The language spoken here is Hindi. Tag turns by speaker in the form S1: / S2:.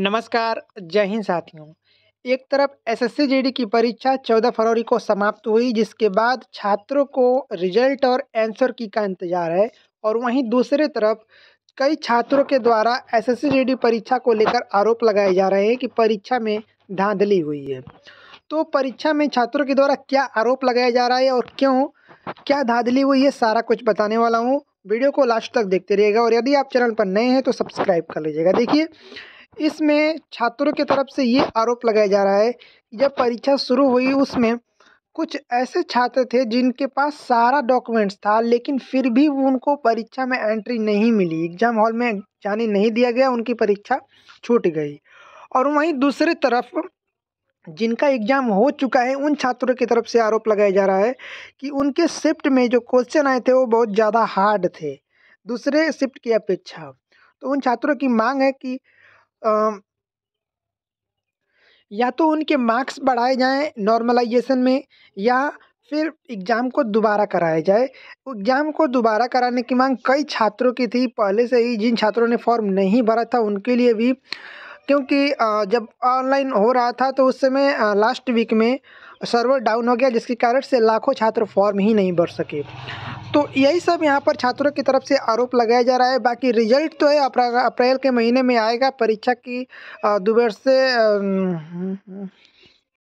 S1: नमस्कार जय हिंद साथियों एक तरफ एसएससी जेडी की परीक्षा 14 फरवरी को समाप्त हुई जिसके बाद छात्रों को रिजल्ट और आंसर की का इंतजार है और वहीं दूसरे तरफ कई छात्रों के द्वारा एसएससी जेडी परीक्षा को लेकर आरोप लगाए जा रहे हैं कि परीक्षा में धांधली हुई है तो परीक्षा में छात्रों के द्वारा क्या आरोप लगाया जा रहा है और क्यों क्या धांधली हुई है सारा कुछ बताने वाला हूँ वीडियो को लास्ट तक देखते रहिएगा और यदि आप चैनल पर नए हैं तो सब्सक्राइब कर लीजिएगा देखिए इसमें छात्रों की तरफ से ये आरोप लगाया जा रहा है जब परीक्षा शुरू हुई उसमें कुछ ऐसे छात्र थे जिनके पास सारा डॉक्यूमेंट्स था लेकिन फिर भी उनको परीक्षा में एंट्री नहीं मिली एग्ज़ाम हॉल में जाने नहीं दिया गया उनकी परीक्षा छूट गई और वहीं दूसरी तरफ जिनका एग्ज़ाम हो चुका है उन छात्रों की तरफ से आरोप लगाया जा रहा है कि उनके शिफ्ट में जो क्वेश्चन आए थे वो बहुत ज़्यादा हार्ड थे दूसरे शिफ्ट की अपेक्षा तो उन छात्रों की मांग है कि या तो उनके मार्क्स बढ़ाए जाएं नॉर्मलाइजेशन में या फिर एग्ज़ाम को दोबारा कराया जाए एग्ज़ाम को दोबारा कराने की मांग कई छात्रों की थी पहले से ही जिन छात्रों ने फॉर्म नहीं भरा था उनके लिए भी क्योंकि जब ऑनलाइन हो रहा था तो उस समय लास्ट वीक में सर्वर डाउन हो गया जिसके कारण से लाखों छात्र फॉर्म ही नहीं भर सके तो यही सब यहाँ पर छात्रों की तरफ से आरोप लगाया जा रहा है बाकी रिजल्ट तो है अप्रैल के महीने में आएगा परीक्षा की दोपहर से